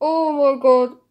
Oh my god.